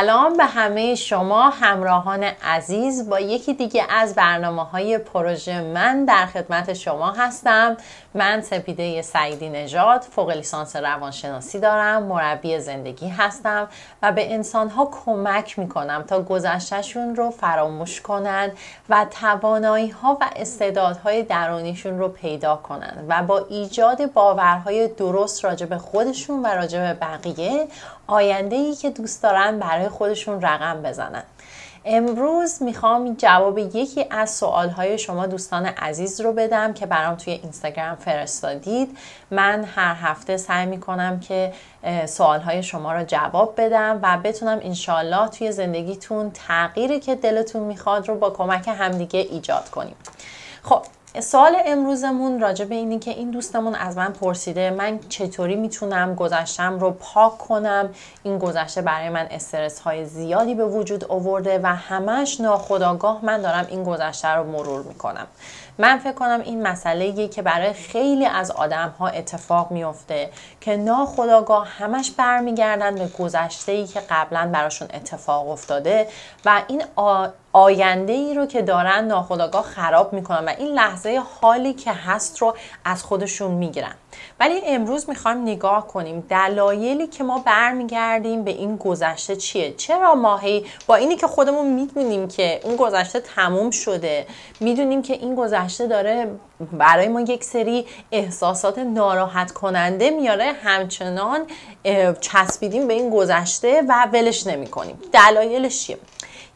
سلام به همه شما همراهان عزیز با یکی دیگه از برنامه های پروژه من در خدمت شما هستم من سپیده سعیدی نژاد فوق لیسانس روانشناسی دارم مربی زندگی هستم و به انسان ها کمک می کنم تا گذشتشون رو فراموش کنند و توانایی ها و استعدادهای درونیشون رو پیدا کنند و با ایجاد باورهای درست راجب خودشون و راجب بقیه آینده ای که دوست دارن برای خودشون رقم بزنن امروز میخوام جواب یکی از سوالهای شما دوستان عزیز رو بدم که برام توی اینستاگرام فرستادید من هر هفته سعی میکنم که سوالهای شما رو جواب بدم و بتونم انشالله توی زندگیتون تغییری که دلتون میخواد رو با کمک همدیگه ایجاد کنیم خب سال امروزمون راجع به اینی که این دوستمون از من پرسیده من چطوری میتونم گذشتم رو پاک کنم این گذشته برای من استرس های زیادی به وجود آورده و همش ناخداگاه من دارم این گذشته رو مرور میکنم من فکر کنم این مسئله که برای خیلی از آدم ها اتفاق میفته که ناخداگاه همش برمیگردن به گذشته ای که قبلا براشون اتفاق افتاده و این آ... آینده ای رو که دارن ناخداگاه خراب میکنن و این لحظه حالی که هست رو از خودشون میگیرن ولی امروز میخوایم نگاه کنیم دلایلی که ما برمیگردیم به این گذشته چیه چرا ماهی با اینی که خودمون میدونیم که اون گذشته تموم شده میدونیم که این گذشته داره برای ما یک سری احساسات ناراحت کننده میاره همچنان چسبیدیم به این گذشته و ولش نمیکنیم دلایلش چیه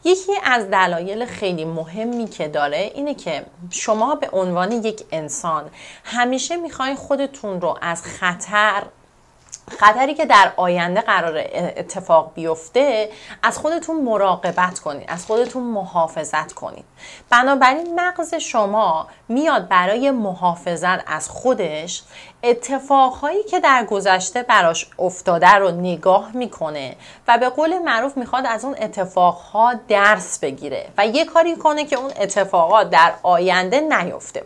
یکی از دلایل خیلی مهمی که داره اینه که شما به عنوان یک انسان همیشه میخواین خودتون رو از خطر خطری که در آینده قرار اتفاق بیفته از خودتون مراقبت کنید از خودتون محافظت کنید بنابراین مغز شما میاد برای محافظت از خودش اتفاقهایی که در گذشته براش افتاده رو نگاه میکنه و به قول معروف میخواد از اون اتفاقها درس بگیره و یه کاری کنه که اون اتفاقات در آینده نیفته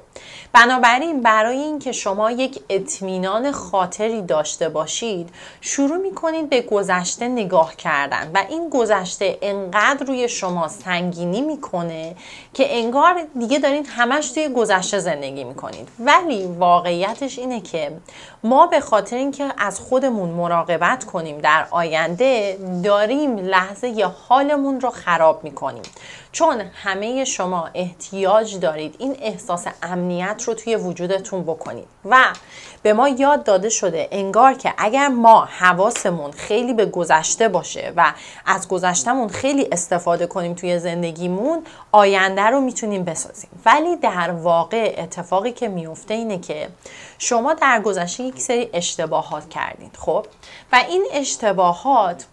بنابراین برای اینکه شما یک اطمینان خاطری داشته باشید شروع میکنید به گذشته نگاه کردن و این گذشته انقدر روی شما سنگینی میکنه که انگار دیگه دارین همش توی گذشته زندگی میکنید ولی واقعیتش اینه که ما به خاطر اینکه از خودمون مراقبت کنیم در آینده داریم لحظه ی حالمون رو خراب میکنیم چون همه شما احتیاج دارید این احساس امنیت رو توی وجودتون بکنید و به ما یاد داده شده انگار که اگر ما حواسمون خیلی به گذشته باشه و از گذشتهمون خیلی استفاده کنیم توی زندگیمون آینده رو میتونیم بسازیم ولی در واقع اتفاقی که میفته اینه که شما در گذشته یک سری اشتباهات کردید خب و این اشتباهات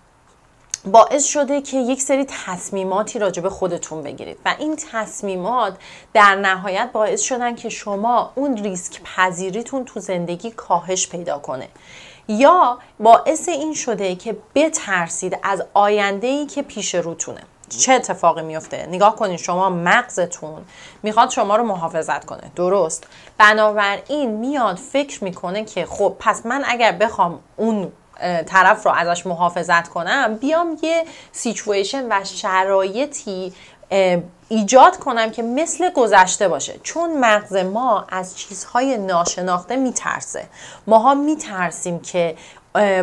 باعث شده که یک سری تصمیماتی راجع به خودتون بگیرید و این تصمیمات در نهایت باعث شدن که شما اون ریسک پذیریتون تو زندگی کاهش پیدا کنه یا باعث این شده که بترسید از آینده ای که پیش روتونه چه اتفاقی میفته نگاه کنید شما مغزتون میخواد شما رو محافظت کنه درست بنابراین میاد فکر میکنه که خب پس من اگر بخوام اون طرف رو ازش محافظت کنم بیام یه سیچویشن و شرایطی ایجاد کنم که مثل گذشته باشه چون مغز ما از چیزهای ناشناخته میترسه ماها میترسیم که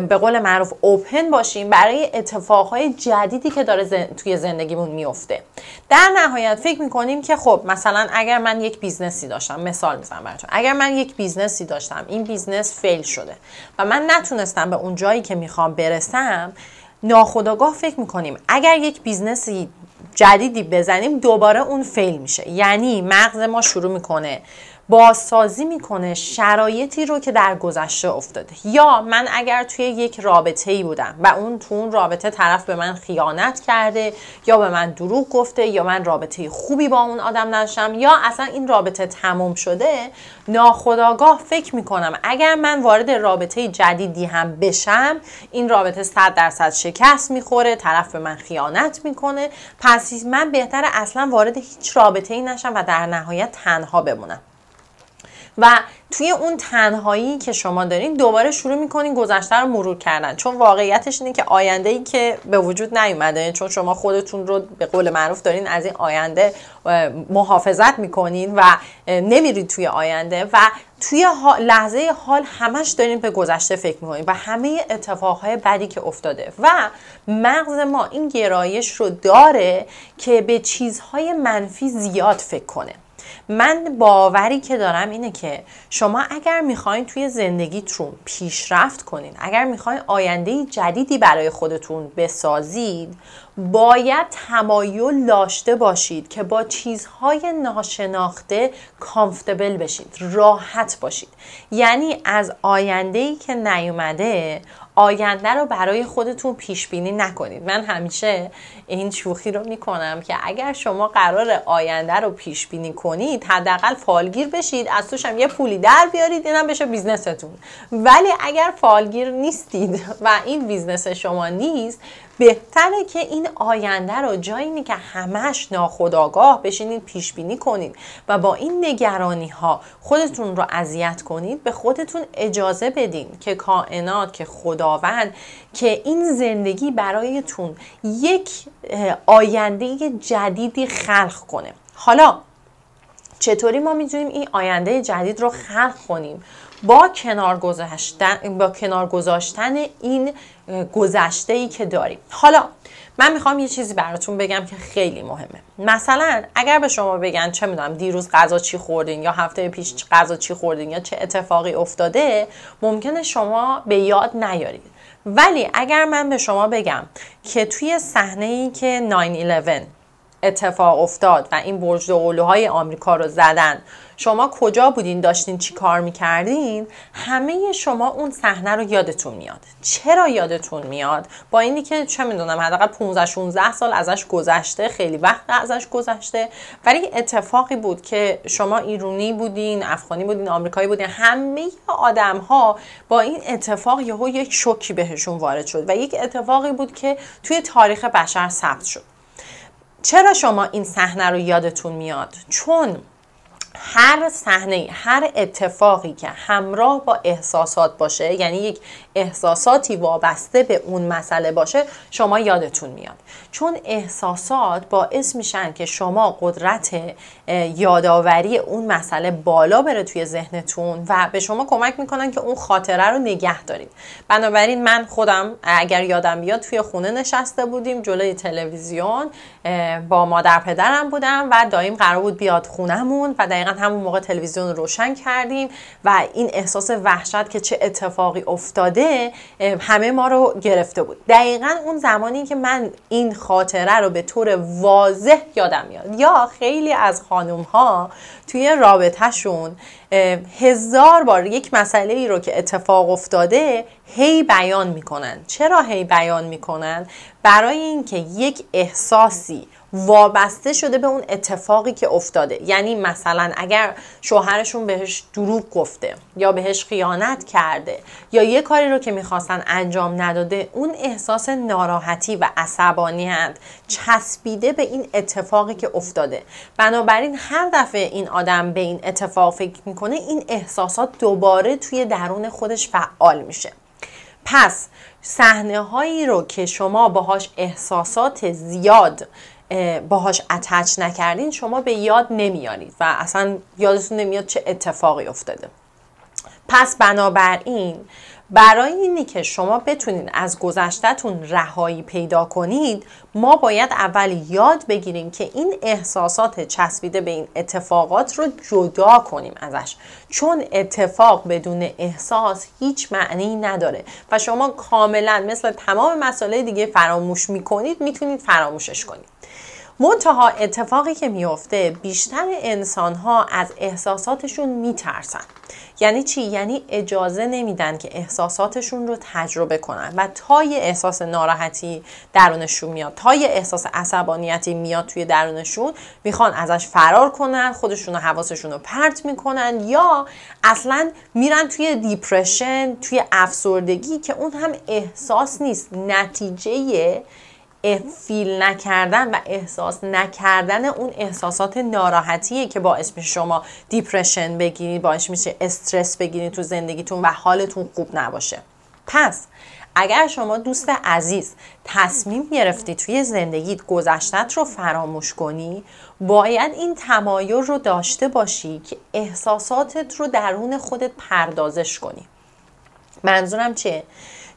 به قول معروف اوپن باشیم برای اتفاقهای جدیدی که داره توی زندگیمون میفته در نهایت فکر میکنیم که خب مثلا اگر من یک بیزنسی داشتم مثال میزنم براتون اگر من یک بیزنسی داشتم این بیزنس فیل شده و من نتونستم به اون جایی که میخوام برسم ناخداگاه فکر میکنیم اگر یک بیزنسی جدیدی بزنیم دوباره اون فیل میشه یعنی مغز ما شروع میکنه بازسازی میکنه شرایطی رو که در گذشته افتاده یا من اگر توی یک رابطه ای بودم و اون تو اون رابطه طرف به من خیانت کرده یا به من دروغ گفته یا من رابطه خوبی با اون آدم نداشتم یا اصلا این رابطه تموم شده ناخداگاه فکر میکنم اگر من وارد رابطه جدیدی هم بشم این رابطه صد درصد شکست میخوره طرف به من خیانت میکنه پس من بهتر اصلا وارد هیچ رابطه ای نشم و در نهایت تنها بمونم و توی اون تنهایی که شما دارین دوباره شروع میکنین گذشته رو مرور کردن چون واقعیتش اینه که آینده ای که به وجود نیومده چون شما خودتون رو به قول معروف دارین از این آینده محافظت میکنین و نمیرید توی آینده و توی لحظه حال همش دارین به گذشته فکر میکنین و همه اتفاقهای بدی که افتاده و مغز ما این گرایش رو داره که به چیزهای منفی زیاد فکر کنه من باوری که دارم اینه که شما اگر میخواین توی زندگیتون پیشرفت کنین اگر میخواین آینده جدیدی برای خودتون بسازید باید تمایل داشته باشید که با چیزهای ناشناخته کامفتبل بشید راحت باشید یعنی از آینده ای که نیومده آینده رو برای خودتون پیش بینی نکنید من همیشه این شوخی رو میکنم که اگر شما قرار آینده رو پیش بینی کنید حداقل فالگیر بشید از توش هم یه پولی در بیارید اینم بشه بیزنستون ولی اگر فالگیر نیستید و این بیزنس شما نیست بهتره که این آینده رو جایی که همش ناخودآگاه بشینید پیش بینی کنید و با این نگرانی ها خودتون رو اذیت کنید به خودتون اجازه بدین که کائنات که خداوند که این زندگی برایتون یک آینده جدیدی خلق کنه حالا چطوری ما میتونیم این آینده جدید رو خلق کنیم با کنار گذاشتن با کنار گذاشتن این گذشته ای که داریم حالا من میخوام یه چیزی براتون بگم که خیلی مهمه مثلا اگر به شما بگن چه میدونم دیروز غذا چی خوردین یا هفته پیش غذا چی خوردین یا چه اتفاقی افتاده ممکنه شما به یاد نیارید ولی اگر من به شما بگم که توی صحنه ای که 911 اتفاق افتاد و این برج دوقلوهای آمریکا رو زدن شما کجا بودین داشتین چی کار میکردین همه شما اون صحنه رو یادتون میاد چرا یادتون میاد با اینی که چه میدونم حداقل 15 16 سال ازش گذشته خیلی وقت ازش گذشته ولی اتفاقی بود که شما ایرونی بودین افغانی بودین آمریکایی بودین همه آدم ها با این اتفاق یهو یک شوکی بهشون وارد شد و یک اتفاقی بود که توی تاریخ بشر ثبت شد چرا شما این صحنه رو یادتون میاد چون هر صحنه هر اتفاقی که همراه با احساسات باشه یعنی یک احساساتی وابسته به اون مسئله باشه شما یادتون میاد چون احساسات باعث میشن که شما قدرت یادآوری اون مسئله بالا بره توی ذهنتون و به شما کمک میکنن که اون خاطره رو نگه دارید بنابراین من خودم اگر یادم بیاد توی خونه نشسته بودیم جلوی تلویزیون با مادر پدرم بودم و دایم قرار بود بیاد خونهمون و دقیقا همون موقع تلویزیون رو روشن کردیم و این احساس وحشت که چه اتفاقی افتاده همه ما رو گرفته بود دقیقا اون زمانی که من این خاطره رو به طور واضح یادم میاد یا خیلی از خانم ها توی رابطهشون هزار بار یک مسئله ای رو که اتفاق افتاده هی بیان میکنن چرا هی بیان میکنن برای اینکه یک احساسی وابسته شده به اون اتفاقی که افتاده یعنی مثلا اگر شوهرشون بهش دروغ گفته یا بهش خیانت کرده یا یه کاری رو که میخواستن انجام نداده اون احساس ناراحتی و عصبانیت چسبیده به این اتفاقی که افتاده بنابراین هر دفعه این آدم به این اتفاق فکر میکنه این احساسات دوباره توی درون خودش فعال میشه پس صحنه هایی رو که شما باهاش احساسات زیاد باهاش اتچ نکردین شما به یاد نمیارید و اصلا یادتون نمیاد چه اتفاقی افتاده پس بنابراین برای اینی که شما بتونید از گذشتهتون رهایی پیدا کنید ما باید اول یاد بگیریم که این احساسات چسبیده به این اتفاقات رو جدا کنیم ازش چون اتفاق بدون احساس هیچ معنی نداره و شما کاملا مثل تمام مسئله دیگه فراموش میکنید میتونید فراموشش کنید منتها اتفاقی که میفته بیشتر انسان ها از احساساتشون میترسن یعنی چی یعنی اجازه نمیدن که احساساتشون رو تجربه کنن و تا یه احساس ناراحتی درونشون میاد تا یه احساس عصبانیتی میاد توی درونشون میخوان ازش فرار کنن خودشون و حواسشون رو پرت میکنن یا اصلا میرن توی دیپرشن توی افسردگی که اون هم احساس نیست نتیجه فیل نکردن و احساس نکردن اون احساسات ناراحتیه که باعث میشه شما دیپرشن بگیرید باعث میشه استرس بگیرید تو زندگیتون و حالتون خوب نباشه پس اگر شما دوست عزیز تصمیم گرفتی توی زندگیت گذشتت رو فراموش کنی باید این تمایل رو داشته باشی که احساساتت رو درون خودت پردازش کنی منظورم چیه؟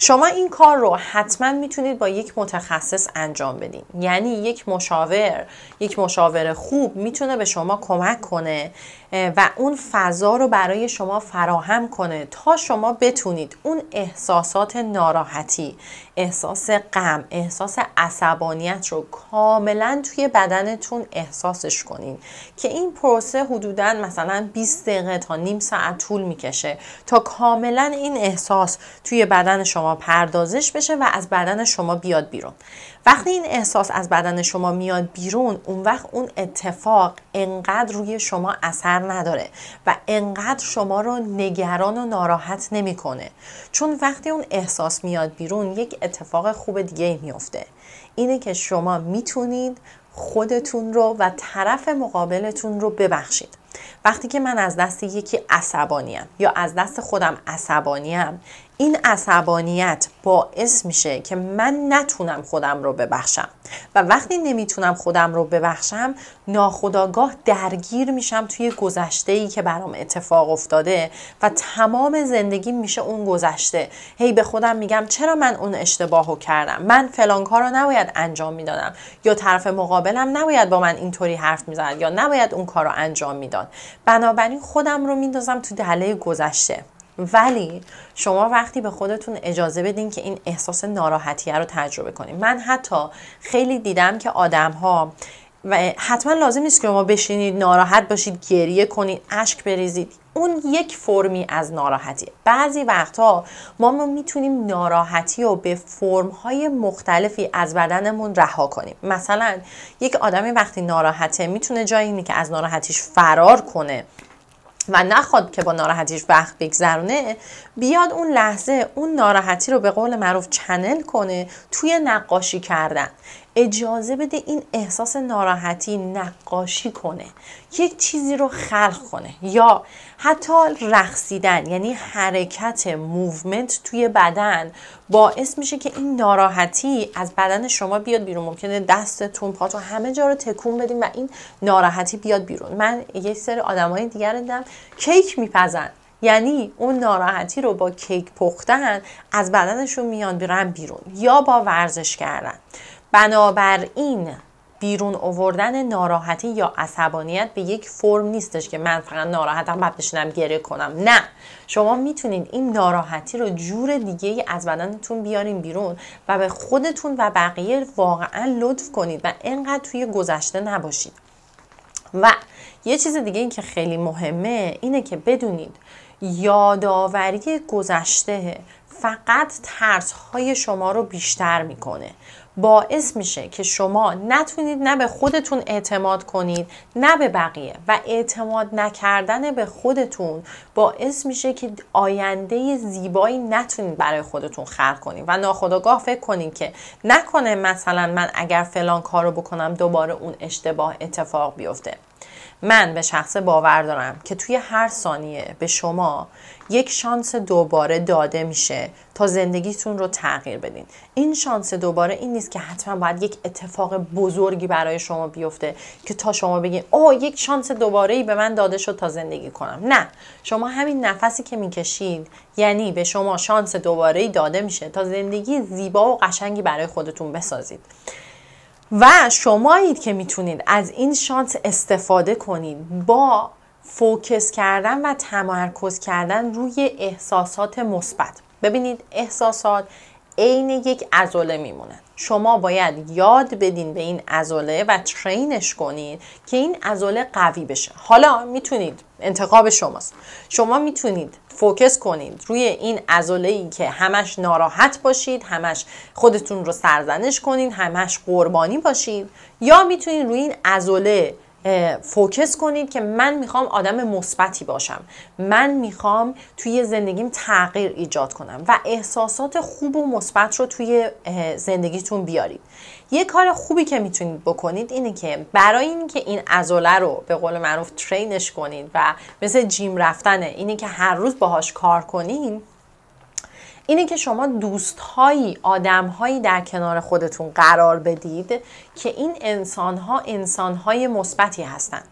شما این کار رو حتما میتونید با یک متخصص انجام بدین یعنی یک مشاور یک مشاور خوب میتونه به شما کمک کنه و اون فضا رو برای شما فراهم کنه تا شما بتونید اون احساسات ناراحتی احساس غم احساس عصبانیت رو کاملا توی بدنتون احساسش کنین که این پروسه حدودا مثلا 20 دقیقه تا نیم ساعت طول میکشه تا کاملا این احساس توی بدن شما پردازش بشه و از بدن شما بیاد بیرون وقتی این احساس از بدن شما میاد بیرون اون وقت اون اتفاق انقدر روی شما اثر نداره و انقدر شما رو نگران و ناراحت نمیکنه چون وقتی اون احساس میاد بیرون یک اتفاق خوب دیگه میفته اینه که شما میتونید خودتون رو و طرف مقابلتون رو ببخشید وقتی که من از دست یکی عصبانیم یا از دست خودم عصبانیم این عصبانیت باعث میشه که من نتونم خودم رو ببخشم و وقتی نمیتونم خودم رو ببخشم ناخداگاه درگیر میشم توی گذشته ای که برام اتفاق افتاده و تمام زندگی میشه اون گذشته هی به خودم میگم چرا من اون اشتباه کردم من فلان کار رو نباید انجام میدادم یا طرف مقابلم نباید با من اینطوری حرف میزد یا نباید اون کار انجام میداد بنابراین خودم رو میندازم تو دهله گذشته ولی شما وقتی به خودتون اجازه بدین که این احساس ناراحتیه رو تجربه کنین من حتی خیلی دیدم که آدم ها و حتما لازم نیست که ما بشینید ناراحت باشید گریه کنید اشک بریزید اون یک فرمی از ناراحتیه بعضی وقتها ما, ما میتونیم ناراحتی رو به فرمهای مختلفی از بدنمون رها کنیم مثلا یک آدمی وقتی ناراحته میتونه جایی که از ناراحتیش فرار کنه و نخواد که با ناراحتیش وقت بگذرونه بیاد اون لحظه اون ناراحتی رو به قول معروف چنل کنه توی نقاشی کردن اجازه بده این احساس ناراحتی نقاشی کنه یک چیزی رو خلق کنه یا حتی رقصیدن یعنی حرکت موومنت توی بدن باعث میشه که این ناراحتی از بدن شما بیاد بیرون ممکنه دستتون پاتون همه جا رو تکون بدیم و این ناراحتی بیاد بیرون من یک سری آدمای دیگر دیدم کیک میپزن یعنی اون ناراحتی رو با کیک پختن از بدنشون میان بیرون یا با ورزش کردن بنابراین بیرون آوردن ناراحتی یا عصبانیت به یک فرم نیستش که من فقط ناراحتم بعد بشینم گریه کنم نه شما میتونید این ناراحتی رو جور دیگه از بدنتون بیارین بیرون و به خودتون و بقیه واقعا لطف کنید و انقدر توی گذشته نباشید و یه چیز دیگه این که خیلی مهمه اینه که بدونید یادآوری گذشته فقط ترس های شما رو بیشتر میکنه باعث میشه که شما نتونید نه به خودتون اعتماد کنید نه به بقیه و اعتماد نکردن به خودتون باعث میشه که آینده زیبایی نتونید برای خودتون خلق کنید و ناخودآگاه فکر کنید که نکنه مثلا من اگر فلان کارو بکنم دوباره اون اشتباه اتفاق بیفته من به شخص باور دارم که توی هر ثانیه به شما یک شانس دوباره داده میشه تا زندگیتون رو تغییر بدین این شانس دوباره این نیست که حتما باید یک اتفاق بزرگی برای شما بیفته که تا شما بگین او یک شانس دوباره ای به من داده شد تا زندگی کنم نه شما همین نفسی که میکشید یعنی به شما شانس دوباره ای داده میشه تا زندگی زیبا و قشنگی برای خودتون بسازید و شمایید که میتونید از این شانس استفاده کنید با فوکس کردن و تمرکز کردن روی احساسات مثبت ببینید احساسات عین یک عضله میمونه. شما باید یاد بدین به این عضله و ترینش کنید که این عضله قوی بشه حالا میتونید انتخاب شماست شما میتونید فوکس کنید روی این عضله ای که همش ناراحت باشید همش خودتون رو سرزنش کنید همش قربانی باشید یا میتونید روی این عضله فوکس کنید که من میخوام آدم مثبتی باشم من میخوام توی زندگیم تغییر ایجاد کنم و احساسات خوب و مثبت رو توی زندگیتون بیارید یه کار خوبی که میتونید بکنید اینه که برای اینکه این عضله رو به قول معروف ترینش کنید و مثل جیم رفتنه اینه که هر روز باهاش کار کنید اینه که شما دوستهایی آدمهایی در کنار خودتون قرار بدید که این انسانها انسانهای مثبتی هستند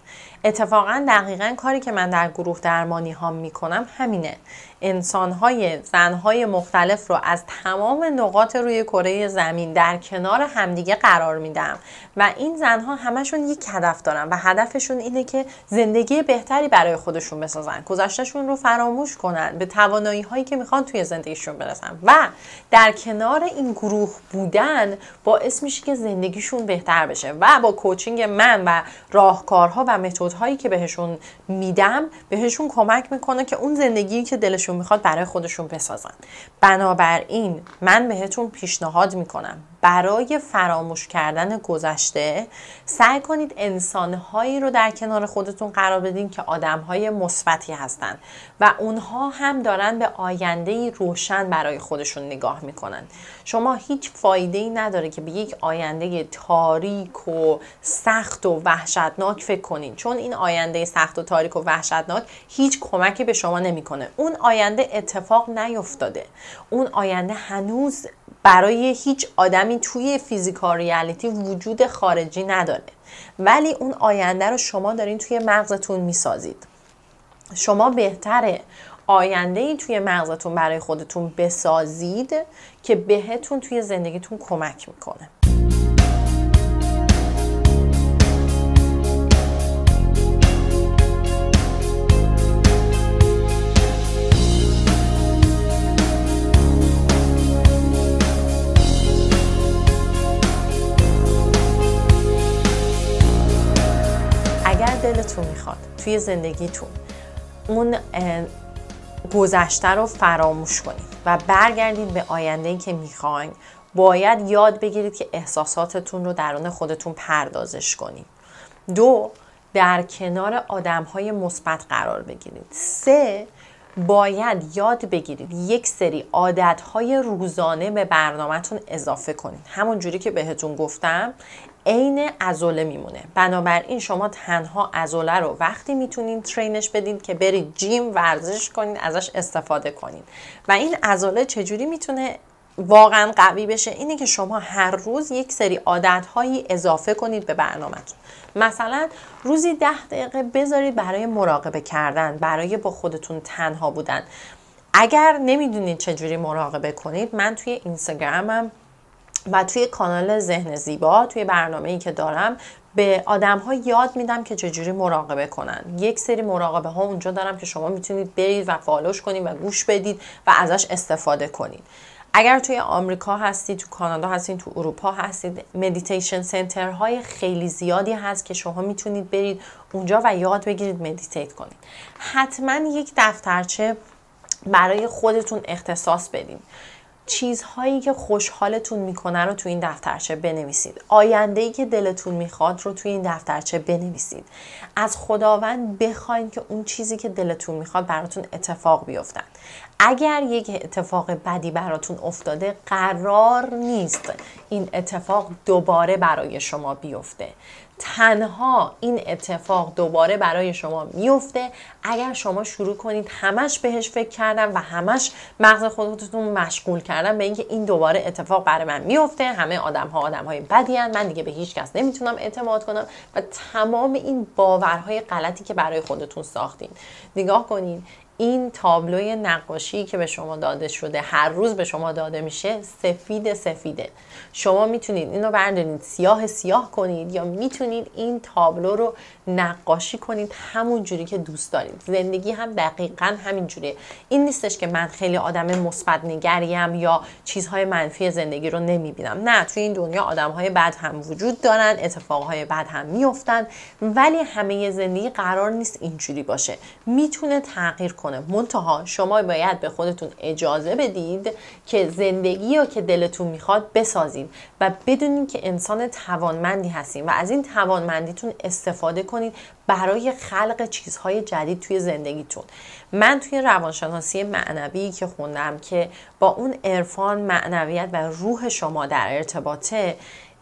اتفاقا دقیقا کاری که من در گروه درمانی ها میکنم همینه انسانهای زنهای مختلف رو از تمام نقاط روی کره زمین در کنار همدیگه قرار میدم و این زنها همشون یک هدف دارن و هدفشون اینه که زندگی بهتری برای خودشون بسازن گذشتهشون رو فراموش کنن به توانایی هایی که میخوان توی زندگیشون برسن و در کنار این گروه بودن باعث میشه که زندگیشون بهتر بشه و با کوچینگ من و راهکارها و متدهایی که بهشون میدم بهشون کمک میکنه که اون زندگی که دلشون دلشون میخواد برای خودشون بسازن بنابراین من بهتون پیشنهاد میکنم برای فراموش کردن گذشته سعی کنید انسانهایی رو در کنار خودتون قرار بدین که آدمهای مثبتی هستند و اونها هم دارن به آینده روشن برای خودشون نگاه میکنن شما هیچ فایده ای نداره که به یک آینده تاریک و سخت و وحشتناک فکر کنین چون این آینده سخت و تاریک و وحشتناک هیچ کمکی به شما نمیکنه اون آینده اتفاق نیفتاده اون آینده هنوز برای هیچ آدمی همین توی فیزیکال ریالیتی وجود خارجی نداره ولی اون آینده رو شما دارین توی مغزتون میسازید شما بهتره آینده ای توی مغزتون برای خودتون بسازید که بهتون توی زندگیتون کمک میکنه دلتون میخواد توی زندگیتون اون گذشته رو فراموش کنید و برگردید به آینده ای که میخواین باید یاد بگیرید که احساساتتون رو درون خودتون پردازش کنید دو در کنار آدم های مثبت قرار بگیرید سه باید یاد بگیرید یک سری عادت های روزانه به برنامهتون اضافه کنید همون جوری که بهتون گفتم عین ازوله میمونه بنابراین شما تنها ازوله رو وقتی میتونین ترینش بدین که برید جیم ورزش کنین ازش استفاده کنین و این ازوله چجوری میتونه واقعا قوی بشه اینه که شما هر روز یک سری عادتهایی اضافه کنید به برنامهتون مثلا روزی ده دقیقه بذارید برای مراقبه کردن برای با خودتون تنها بودن اگر نمیدونید چجوری مراقبه کنید من توی اینستاگرامم و توی کانال ذهن زیبا توی برنامه ای که دارم به آدم ها یاد میدم که چجوری مراقبه کنن یک سری مراقبه ها اونجا دارم که شما میتونید برید و فالوش کنید و گوش بدید و ازش استفاده کنید اگر توی آمریکا هستید تو کانادا هستید تو اروپا هستید مدیتیشن سنتر های خیلی زیادی هست که شما میتونید برید اونجا و یاد بگیرید مدیتیت کنید حتما یک دفترچه برای خودتون اختصاص بدید. چیزهایی که خوشحالتون میکنه رو تو این دفترچه بنویسید آینده ای که دلتون میخواد رو تو این دفترچه بنویسید از خداوند بخواین که اون چیزی که دلتون میخواد براتون اتفاق بیفتن اگر یک اتفاق بدی براتون افتاده قرار نیست این اتفاق دوباره برای شما بیفته تنها این اتفاق دوباره برای شما میفته اگر شما شروع کنید همش بهش فکر کردن و همش مغز خودتون مشغول کردن به اینکه این دوباره اتفاق برای من میفته همه آدم ها آدم های بدی هن. من دیگه به هیچ کس نمیتونم اعتماد کنم و تمام این باورهای غلطی که برای خودتون ساختین نگاه کنید این تابلوی نقاشی که به شما داده شده هر روز به شما داده میشه سفید سفیده شما میتونید اینو بردارید سیاه سیاه کنید یا میتونید این تابلو رو نقاشی کنید همون جوری که دوست دارید زندگی هم دقیقا همین جوریه این نیستش که من خیلی آدم مثبت نگریم یا چیزهای منفی زندگی رو نمیبینم نه توی این دنیا آدمهای بد هم وجود دارن اتفاقهای بد هم میفتن ولی همه زندگی قرار نیست اینجوری باشه میتونه تغییر کنه منتها شما باید به خودتون اجازه بدید که زندگی رو که دلتون میخواد بسازید و بدونید که انسان توانمندی هستیم و از این توانمندیتون استفاده کنید برای خلق چیزهای جدید توی زندگیتون من توی روانشناسی معنوی که خوندم که با اون عرفان معنویت و روح شما در ارتباطه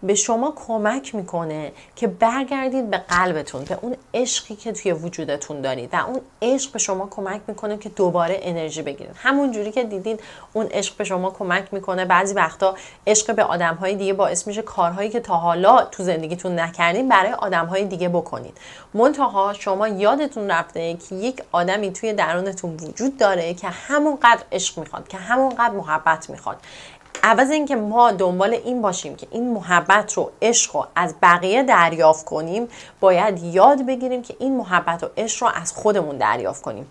به شما کمک میکنه که برگردید به قلبتون به اون عشقی که توی وجودتون دارید و اون عشق به شما کمک میکنه که دوباره انرژی بگیرید همون جوری که دیدید اون عشق به شما کمک میکنه بعضی وقتا عشق به آدمهای دیگه باعث میشه کارهایی که تا حالا تو زندگیتون نکردین برای آدمهای دیگه بکنید منتها شما یادتون رفته که یک آدمی توی درونتون وجود داره که همونقدر عشق میخواد که همونقدر محبت میخواد عوض اینکه ما دنبال این باشیم که این محبت رو عشق رو از بقیه دریافت کنیم باید یاد بگیریم که این محبت و عشق رو از خودمون دریافت کنیم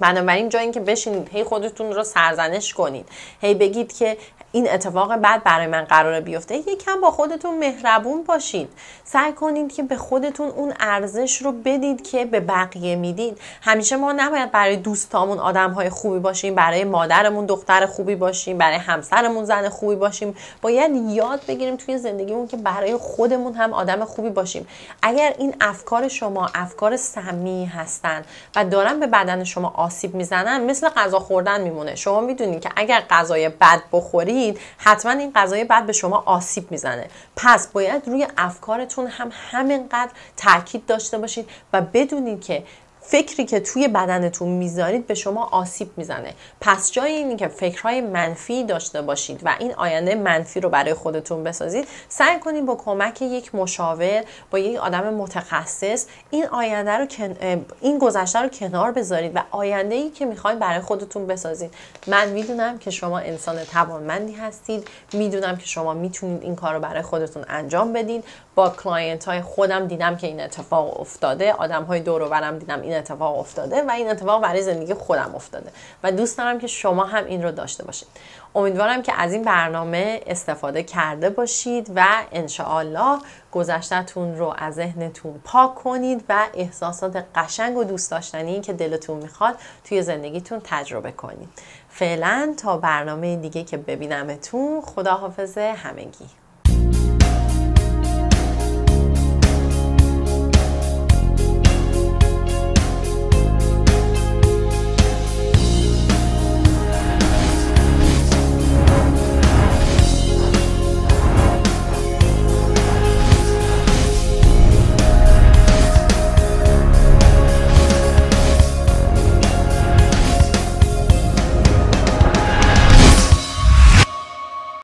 بنابراین جای اینکه بشینید هی خودتون رو سرزنش کنید هی بگید که این اتفاق بعد برای من قرار بیفته یکم با خودتون مهربون باشید. سعی کنید که به خودتون اون ارزش رو بدید که به بقیه میدید. همیشه ما نباید برای دوستامون آدم های خوبی باشیم برای مادرمون دختر خوبی باشیم برای همسرمون زن خوبی باشیم باید یاد بگیریم توی زندگیمون که برای خودمون هم آدم خوبی باشیم اگر این افکار شما افکار سمی هستن و دارن به بدن شما آسیب میزنن مثل غذا خوردن میمونه شما میدونید که اگر غذای بد بخوری حتما این غذای بعد به شما آسیب میزنه پس باید روی افکارتون هم همینقدر تاکید داشته باشید و بدونید که فکری که توی بدنتون میذارید به شما آسیب میزنه پس جای اینکه که فکرهای منفی داشته باشید و این آینده منفی رو برای خودتون بسازید سعی کنید با کمک یک مشاور با یک آدم متخصص این آینده رو این گذشته رو کنار بذارید و آینده ای که میخواید برای خودتون بسازید من میدونم که شما انسان توانمندی هستید میدونم که شما میتونید این کار رو برای خودتون انجام بدید با کلاینت های خودم دیدم که این اتفاق افتاده آدم های دور و دیدم این اتفاق افتاده و این اتفاق برای زندگی خودم افتاده و دوست دارم که شما هم این رو داشته باشید امیدوارم که از این برنامه استفاده کرده باشید و انشاءالله گذشتهتون رو از ذهنتون پاک کنید و احساسات قشنگ و دوست داشتنی که دلتون میخواد توی زندگیتون تجربه کنید فعلا تا برنامه دیگه که ببینمتون خداحافظ همگی